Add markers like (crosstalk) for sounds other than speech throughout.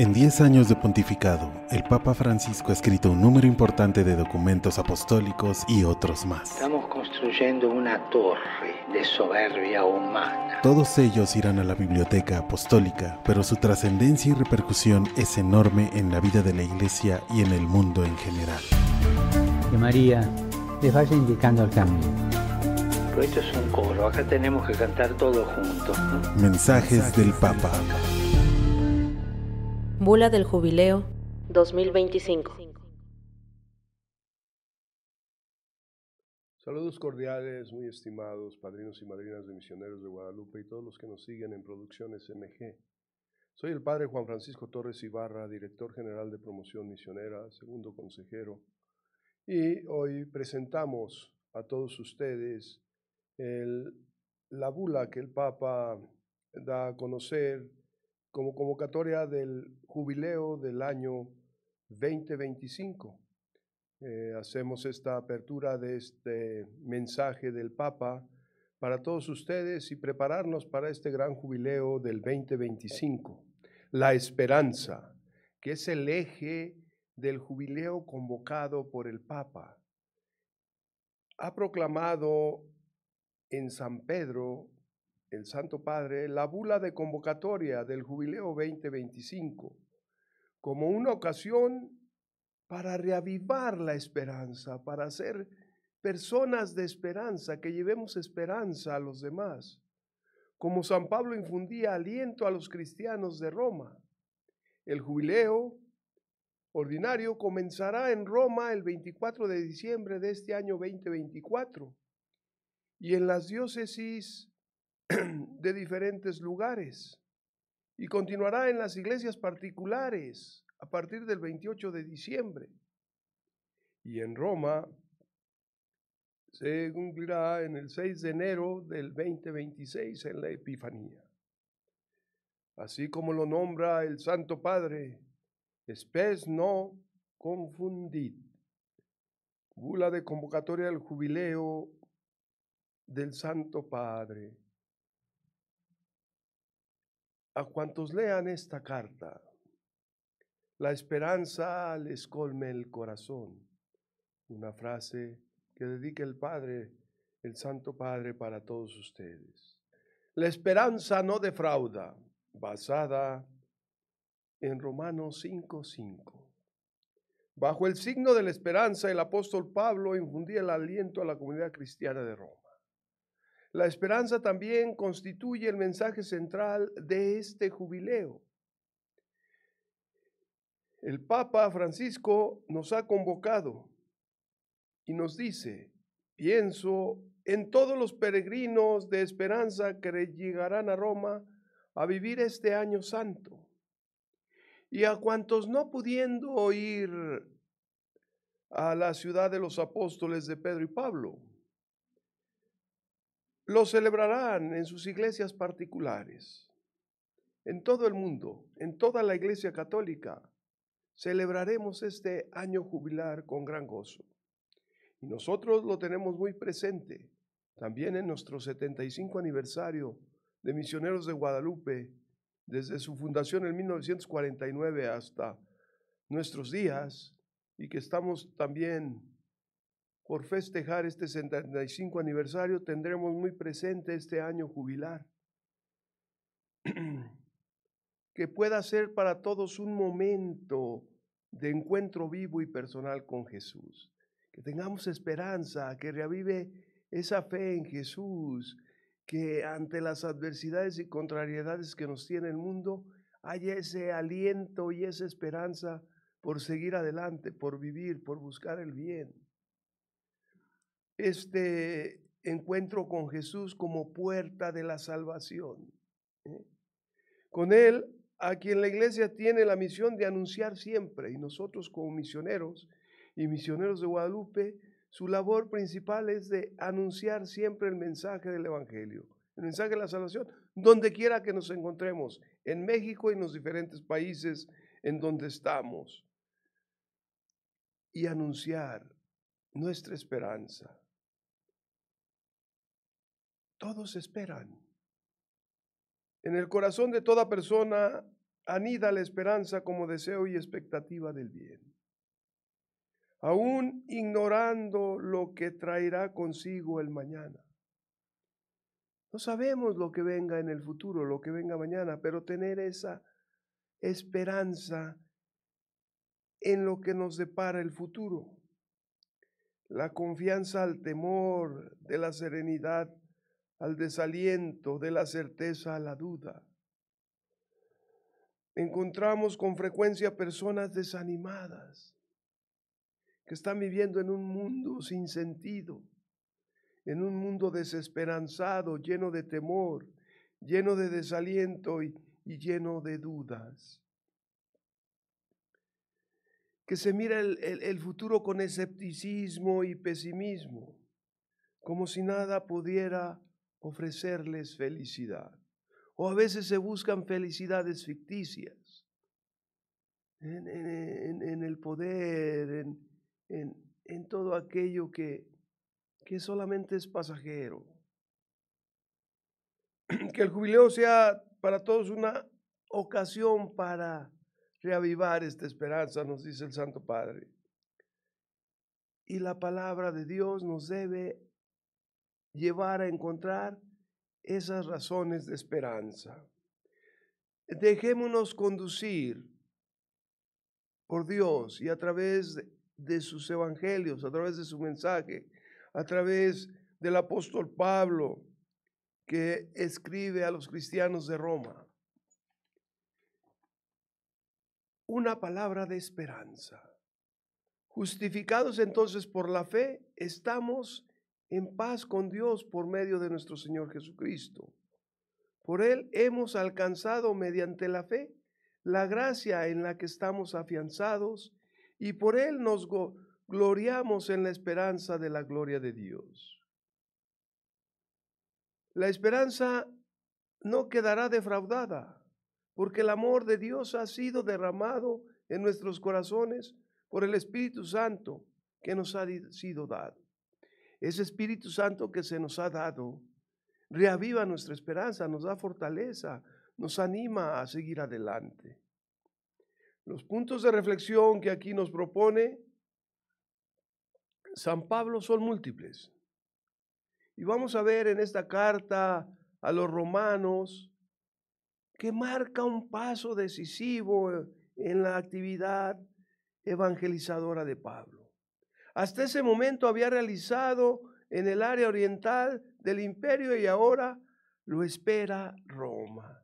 En 10 años de pontificado, el Papa Francisco ha escrito un número importante de documentos apostólicos y otros más. Estamos construyendo una torre de soberbia humana. Todos ellos irán a la biblioteca apostólica, pero su trascendencia y repercusión es enorme en la vida de la Iglesia y en el mundo en general. Que María les vaya indicando el camino Pero esto es un coro, acá tenemos que cantar todos juntos. Mensajes, Del Papa. Bula del Jubileo 2025. Saludos cordiales, muy estimados padrinos y madrinas de misioneros de Guadalupe y todos los que nos siguen en Producciones MG. Soy el padre Juan Francisco Torres Ibarra, director general de promoción misionera, segundo consejero, y hoy presentamos a todos ustedes la bula que el Papa da a conocer como convocatoria del jubileo del año 2025. Eh, hacemos esta apertura de este mensaje del Papa para todos ustedes y prepararnos para este gran jubileo del 2025. La esperanza, que es el eje del jubileo convocado por el Papa. Ha proclamado en San Pedro el Santo Padre la bula de convocatoria del Jubileo 2025 como una ocasión para reavivar la esperanza, para ser personas de esperanza, que llevemos esperanza a los demás, como San Pablo infundía aliento a los cristianos de Roma. El jubileo ordinario comenzará en Roma el 24 de diciembre de este año 2024 y en las diócesis (clears throat) de diferentes lugares y continuará en las iglesias particulares a partir del 28 de diciembre. Y en Roma se cumplirá en el 6 de enero del 2026 en la Epifanía. Así como lo nombra el Santo Padre, espes no confundid. Bula de convocatoria al jubileo del Santo Padre a cuantos lean esta carta, la esperanza les colme el corazón. Una frase que dedique el Padre, el Santo Padre, para todos ustedes. La esperanza no defrauda, basada en Romanos 5:5. Bajo el signo de la esperanza, el apóstol Pablo infundía el aliento a la comunidad cristiana de Roma. La esperanza también constituye el mensaje central de este jubileo. El Papa Francisco nos ha convocado y nos dice, pienso en todos los peregrinos de esperanza que llegarán a Roma a vivir este año santo, y a cuantos no pudiendo ir a la ciudad de los apóstoles de Pedro y Pablo, lo celebrarán en sus iglesias particulares. En todo el mundo, en toda la iglesia católica, celebraremos este año jubilar con gran gozo. Y nosotros lo tenemos muy presente también en nuestro 75 aniversario de Misioneros de Guadalupe, desde su fundación en 1949 hasta nuestros días, y que estamos también por festejar este 75 aniversario tendremos muy presente este año jubilar. (clears throat) que pueda ser para todos un momento de encuentro vivo y personal con Jesús. Que tengamos esperanza, que revive esa fe en Jesús, que ante las adversidades y contrariedades que nos tiene el mundo, haya ese aliento y esa esperanza por seguir adelante, por vivir, por buscar el bien este encuentro con Jesús como puerta de la salvación. ¿eh? Con Él, a quien la iglesia tiene la misión de anunciar siempre, y nosotros como misioneros y misioneros de Guadalupe, su labor principal es de anunciar siempre el mensaje del Evangelio, el mensaje de la salvación, donde quiera que nos encontremos, en México y en los diferentes países en donde estamos, y anunciar nuestra esperanza todos esperan. En el corazón de toda persona anida la esperanza como deseo y expectativa del bien. Aún ignorando lo que traerá consigo el mañana. No sabemos lo que venga en el futuro, lo que venga mañana, pero tener esa esperanza en lo que nos depara el futuro. La confianza al temor de la serenidad al desaliento, de la certeza a la duda. Encontramos con frecuencia personas desanimadas que están viviendo en un mundo sin sentido, en un mundo desesperanzado, lleno de temor, lleno de desaliento y, lleno de dudas. Que se mira el futuro con escepticismo y pesimismo, como si nada pudiera ofrecerles felicidad. O a veces se buscan felicidades ficticias en, el poder, en, en, todo aquello que, que solamente es pasajero. (clears throat) Que el jubileo sea para todos una ocasión para reavivar esta esperanza, nos dice el Santo Padre. Y la palabra de Dios nos debe llevar a encontrar esas razones de esperanza. Dejémonos conducir por Dios y a través de sus evangelios, a través de su mensaje, a través del apóstol Pablo que escribe a los cristianos de Roma. Una palabra de esperanza. Justificados entonces por la fe, estamos en paz con Dios por medio de nuestro Señor Jesucristo. Por Él hemos alcanzado mediante la fe la gracia en la que estamos afianzados y por Él nos gloriamos en la esperanza de la gloria de Dios. La esperanza no quedará defraudada, porque el amor de Dios ha sido derramado en nuestros corazones por el Espíritu Santo que nos ha sido dado. Ese Espíritu Santo que se nos ha dado reaviva nuestra esperanza, nos da fortaleza, nos anima a seguir adelante. Los puntos de reflexión que aquí nos propone San Pablo son múltiples. Y vamos a ver en esta carta a los romanos que marca un paso decisivo en la actividad evangelizadora de Pablo. Hasta ese momento había realizado en el área oriental del imperio y ahora lo espera Roma.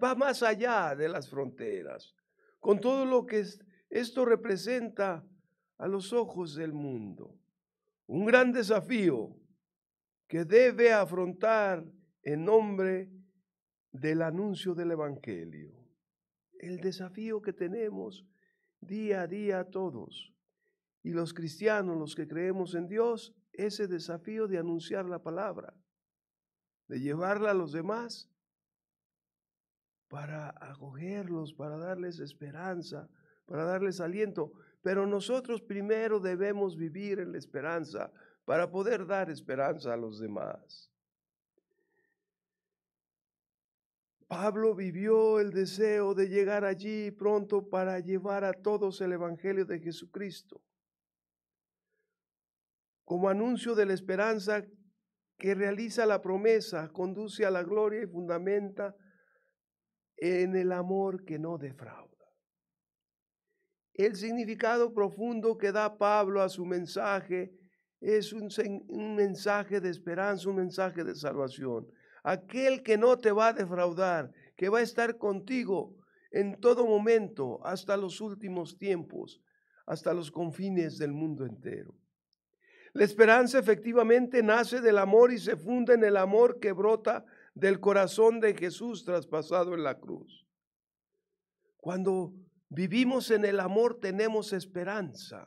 Va más allá de las fronteras, con todo lo que esto representa a los ojos del mundo. Un gran desafío que debe afrontar en nombre del anuncio del Evangelio. El desafío que tenemos día a día todos y los cristianos, los que creemos en Dios, ese desafío de anunciar la palabra, de llevarla a los demás para acogerlos, para darles esperanza, para darles aliento. Pero nosotros primero debemos vivir en la esperanza para poder dar esperanza a los demás. Pablo vivió el deseo de llegar allí pronto para llevar a todos el Evangelio de Jesucristo como anuncio de la esperanza que realiza la promesa, conduce a la gloria y fundamenta en el amor que no defrauda. El significado profundo que da Pablo a su mensaje es un, mensaje de esperanza, un mensaje de salvación. Aquel que no te va a defraudar, que va a estar contigo en todo momento, hasta los últimos tiempos, hasta los confines del mundo entero. La esperanza efectivamente nace del amor y se funda en el amor que brota del corazón de Jesús traspasado en la cruz. Cuando vivimos en el amor tenemos esperanza.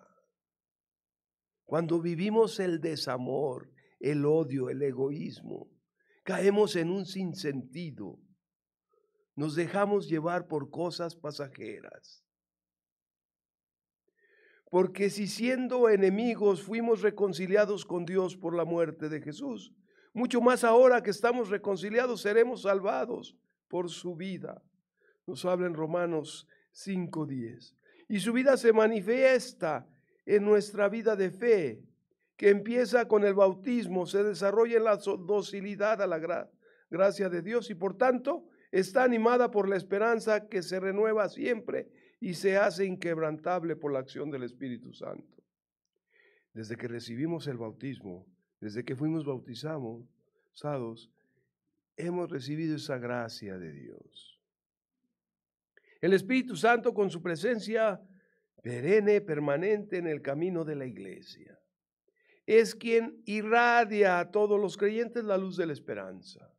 Cuando vivimos el desamor, el odio, el egoísmo, caemos en un sinsentido. Nos dejamos llevar por cosas pasajeras. Porque si siendo enemigos fuimos reconciliados con Dios por la muerte de Jesús, mucho más ahora que estamos reconciliados seremos salvados por su vida. Nos habla en Romanos 5.10. Y su vida se manifiesta en nuestra vida de fe, que empieza con el bautismo, se desarrolla en la docilidad a la gracia de Dios y por tanto está animada por la esperanza que se renueva siempre y se hace inquebrantable por la acción del Espíritu Santo. Desde que recibimos el bautismo, desde que fuimos bautizados, hemos recibido esa gracia de Dios. El Espíritu Santo con su presencia perenne, permanente en el camino de la iglesia. Es quien irradia a todos los creyentes la luz de la esperanza.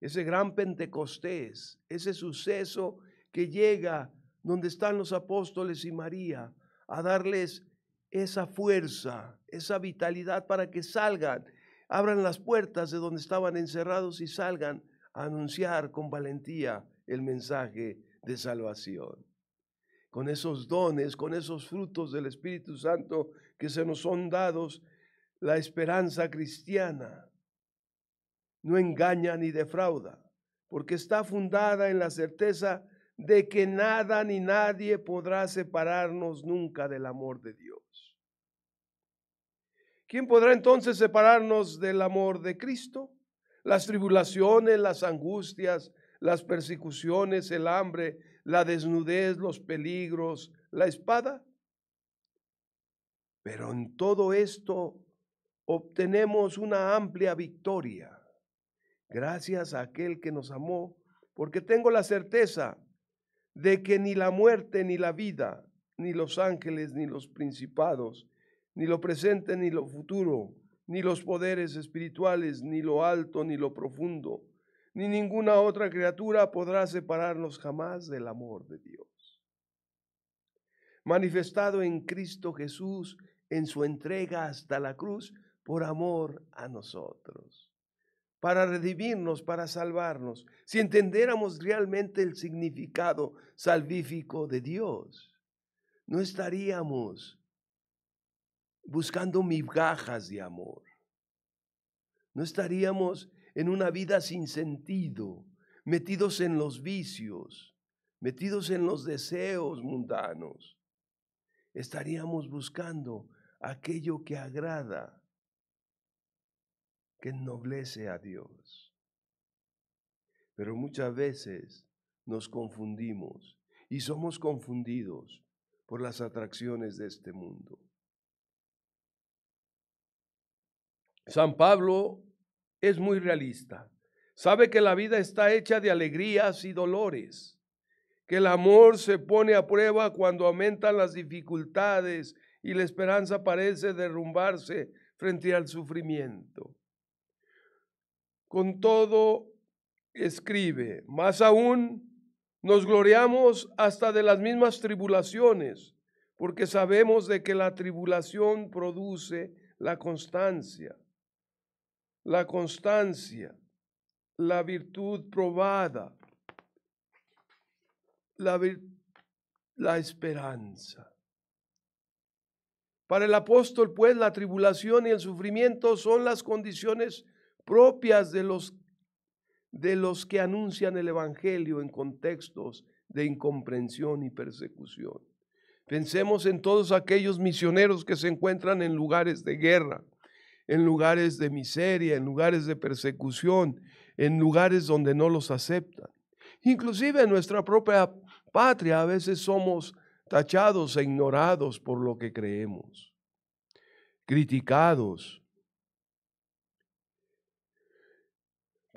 Ese gran Pentecostés, ese suceso que llega donde están los apóstoles y María, a darles esa fuerza, esa vitalidad para que salgan, abran las puertas de donde estaban encerrados y salgan a anunciar con valentía el mensaje de salvación. Con esos dones, con esos frutos del Espíritu Santo que se nos son dados, la esperanza cristiana no engaña ni defrauda, porque está fundada en la certeza de que nada ni nadie podrá separarnos nunca del amor de Dios. ¿Quién podrá entonces separarnos del amor de Cristo? Las tribulaciones, las angustias, las persecuciones, el hambre, la desnudez, los peligros, la espada. Pero en todo esto obtenemos una amplia victoria, gracias a aquel que nos amó, porque tengo la certeza de que ni la muerte ni la vida, ni los ángeles ni los principados, ni lo presente ni lo futuro, ni los poderes espirituales, ni lo alto ni lo profundo, ni ninguna otra criatura podrá separarnos jamás del amor de Dios. Manifestado en Cristo Jesús en su entrega hasta la cruz por amor a nosotros para redimirnos, para salvarnos, si entendiéramos realmente el significado salvífico de Dios, no estaríamos buscando migajas de amor, no estaríamos en una vida sin sentido, metidos en los vicios, metidos en los deseos mundanos, estaríamos buscando aquello que agrada que ennoblece a Dios. Pero muchas veces nos confundimos y somos confundidos por las atracciones de este mundo. San Pablo es muy realista. Sabe que la vida está hecha de alegrías y dolores, que el amor se pone a prueba cuando aumentan las dificultades y la esperanza parece derrumbarse frente al sufrimiento. Con todo, escribe, más aún nos gloriamos hasta de las mismas tribulaciones, porque sabemos de que la tribulación produce la constancia, la constancia, la virtud probada, la, la esperanza. Para el apóstol, pues, la tribulación y el sufrimiento son las condiciones propias de los, de los que anuncian el Evangelio en contextos de incomprensión y persecución. Pensemos en todos aquellos misioneros que se encuentran en lugares de guerra, en lugares de miseria, en lugares de persecución, en lugares donde no los aceptan. Inclusive en nuestra propia patria a veces somos tachados e ignorados por lo que creemos, criticados,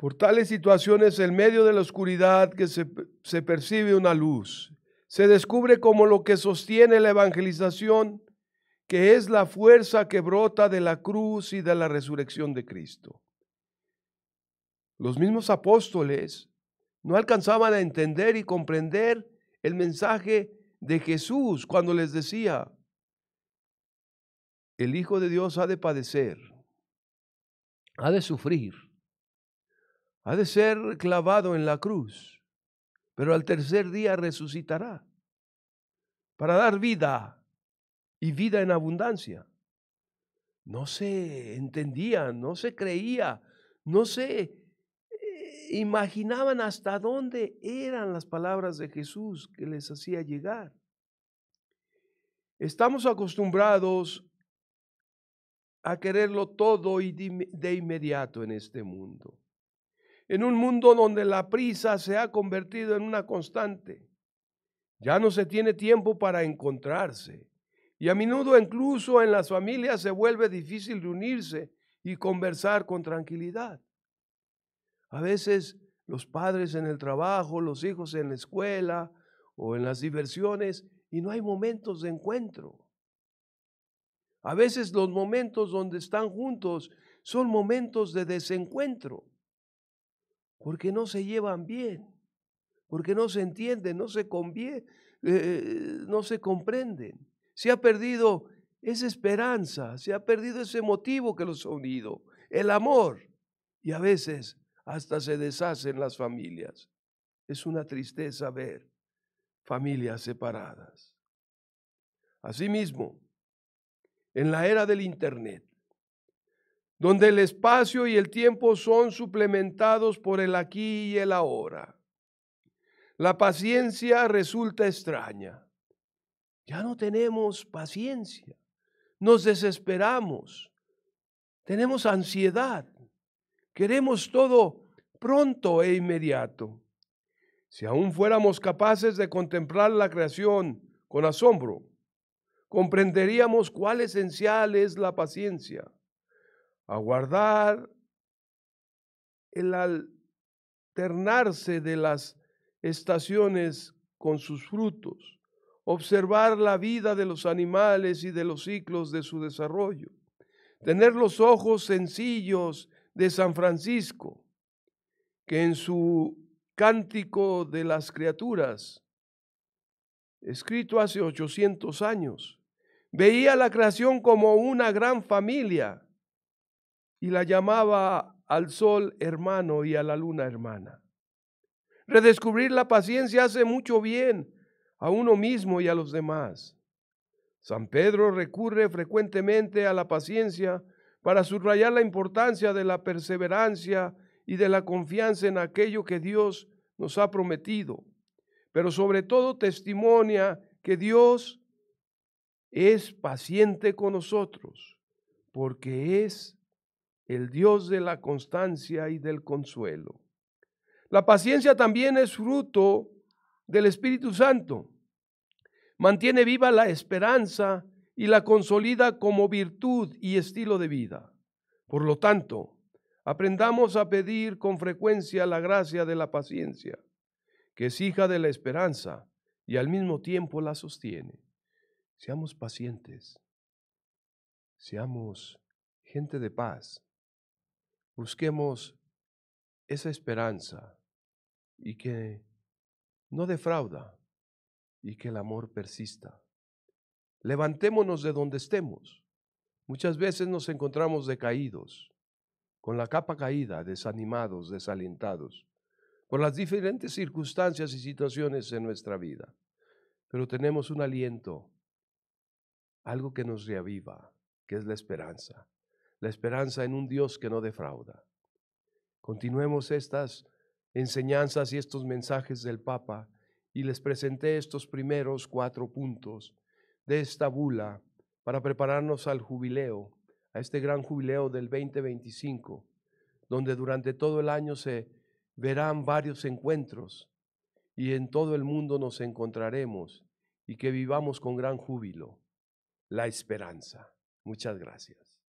Por tales situaciones, en medio de la oscuridad que se, se percibe una luz, se descubre como lo que sostiene la evangelización, que es la fuerza que brota de la cruz y de la resurrección de Cristo. Los mismos apóstoles no alcanzaban a entender y comprender el mensaje de Jesús cuando les decía, el Hijo de Dios ha de padecer, ha de sufrir ha de ser clavado en la cruz, pero al tercer día resucitará para dar vida y vida en abundancia. No se entendía, no se creía, no se eh, imaginaban hasta dónde eran las palabras de Jesús que les hacía llegar. Estamos acostumbrados a quererlo todo y de inmediato en este mundo en un mundo donde la prisa se ha convertido en una constante. Ya no se tiene tiempo para encontrarse. Y a menudo incluso en las familias se vuelve difícil reunirse y conversar con tranquilidad. A veces los padres en el trabajo, los hijos en la escuela o en las diversiones y no hay momentos de encuentro. A veces los momentos donde están juntos son momentos de desencuentro porque no se llevan bien, porque no se entienden, no se eh, eh, no se comprenden. Se ha perdido esa esperanza, se ha perdido ese motivo que los ha unido, el amor. Y a veces hasta se deshacen las familias. Es una tristeza ver familias separadas. Asimismo, en la era del Internet, donde el espacio y el tiempo son suplementados por el aquí y el ahora. La paciencia resulta extraña. Ya no tenemos paciencia, nos desesperamos, tenemos ansiedad, queremos todo pronto e inmediato. Si aún fuéramos capaces de contemplar la creación con asombro, comprenderíamos cuál esencial es la paciencia aguardar el alternarse de las estaciones con sus frutos, observar la vida de los animales y de los ciclos de su desarrollo, tener los ojos sencillos de San Francisco, que en su Cántico de las Criaturas, escrito hace 800 años, veía la creación como una gran familia y la llamaba al sol hermano y a la luna hermana. Redescubrir la paciencia hace mucho bien a uno mismo y a los demás. San Pedro recurre frecuentemente a la paciencia para subrayar la importancia de la perseverancia y de la confianza en aquello que Dios nos ha prometido, pero sobre todo testimonia que Dios es paciente con nosotros, porque es el Dios de la constancia y del consuelo. La paciencia también es fruto del Espíritu Santo. Mantiene viva la esperanza y la consolida como virtud y estilo de vida. Por lo tanto, aprendamos a pedir con frecuencia la gracia de la paciencia, que es hija de la esperanza y al mismo tiempo la sostiene. Seamos pacientes, seamos gente de paz, Busquemos esa esperanza y que no defrauda y que el amor persista. Levantémonos de donde estemos. Muchas veces nos encontramos decaídos, con la capa caída, desanimados, desalentados por las diferentes circunstancias y situaciones en nuestra vida. Pero tenemos un aliento, algo que nos reaviva, que es la esperanza la esperanza en un Dios que no defrauda. Continuemos estas enseñanzas y estos mensajes del Papa y les presenté estos primeros cuatro puntos de esta bula para prepararnos al jubileo, a este gran jubileo del 2025, donde durante todo el año se verán varios encuentros y en todo el mundo nos encontraremos y que vivamos con gran júbilo la esperanza. Muchas gracias.